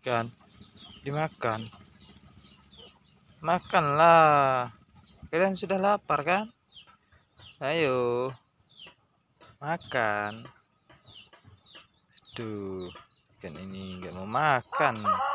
dimakan dimakan makanlah kalian sudah lapar kan ayo makan tuh kan ini nggak mau makan